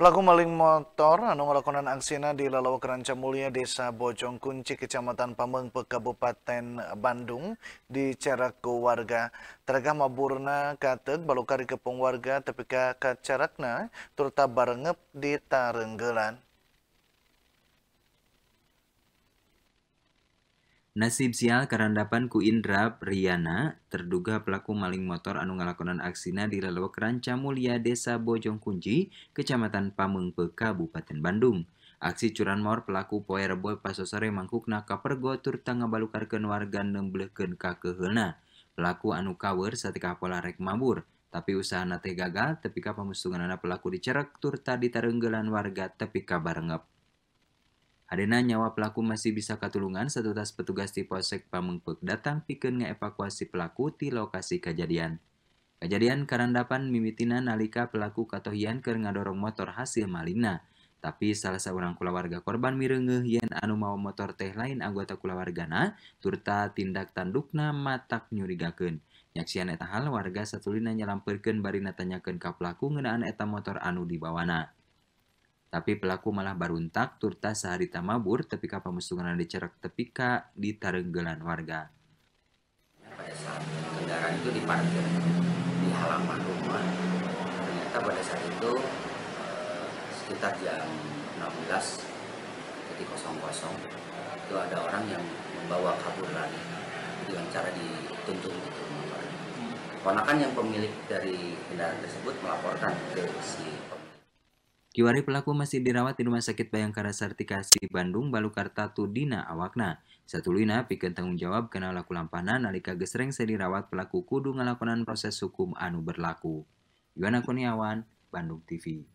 Pelaku maling motor anu melakukan aksina di Lalawa Keranca Mulia, Desa Bojong Kunci, Kecamatan Pamengpe, Kabupaten Bandung, di cerak ke warga. Terga maburna katet balukari kepung warga, tapi kacarakna, turta barengep di Tarenggelan. Nasib sial karandapan ku Indra Priyana, terduga pelaku maling motor anu ngalakonan aksina di lelewek Ranca Mulia Desa Bojong Kunci, Kecamatan Pamengpe, Kabupaten Bandung. Aksi curanmor pelaku poe reboy pasosore mangkukna kapergo tur tangabalukarkeun warga nembleukeun kakehena. kehena Pelaku anu kawer satika pola rek mabur, tapi usaha nate gagal tepika pemusungan anak pelaku dicerak tur tadi tarenggelan warga tepika barengep. nyawab pelaku masih bisa katulungan satutas petugasti Posek Pamung pek datang piken ngevakuasi pelaku di lokasi kejadian kejadian karenapan mimitina nalika pelaku katoian ke ngadorong motor hasil Malina tapi salah seorang kula warga korban mirenge Hyen anu mauwa motor teh lain anggota kula wargana turta tindak tandukna matak nyuri gaken yak sian eta hal warga Satulina nyalam perken Barina tanyaken kap pelaku ngenaan eta motor anu di bawahna. Tapi pelaku malah baruntak turta saharita mabur tepika pamusukan dicerak tepika di tarenggelan warga. Pada saat kendaraan itu diparkir di halaman rumah, ternyata pada saat itu eh, sekitar jam 16 kosong itu ada orang yang membawa kabur lari dengan cara dituntun itu. motornya. Hmm. Ponakan yang pemilik dari kendaraan tersebut melaporkan ke si Kiwari pelaku masih dirawat di Rumah Sakit Bayangkara Sartikasi Bandung Balukarta Tudina Awakna. Satulina pikeun tanggung jawab kana laku Lampanan Alika gesreng dirawat pelaku kudu ngelakonan proses hukum anu berlaku. Yuana Kurniawan, Bandung TV.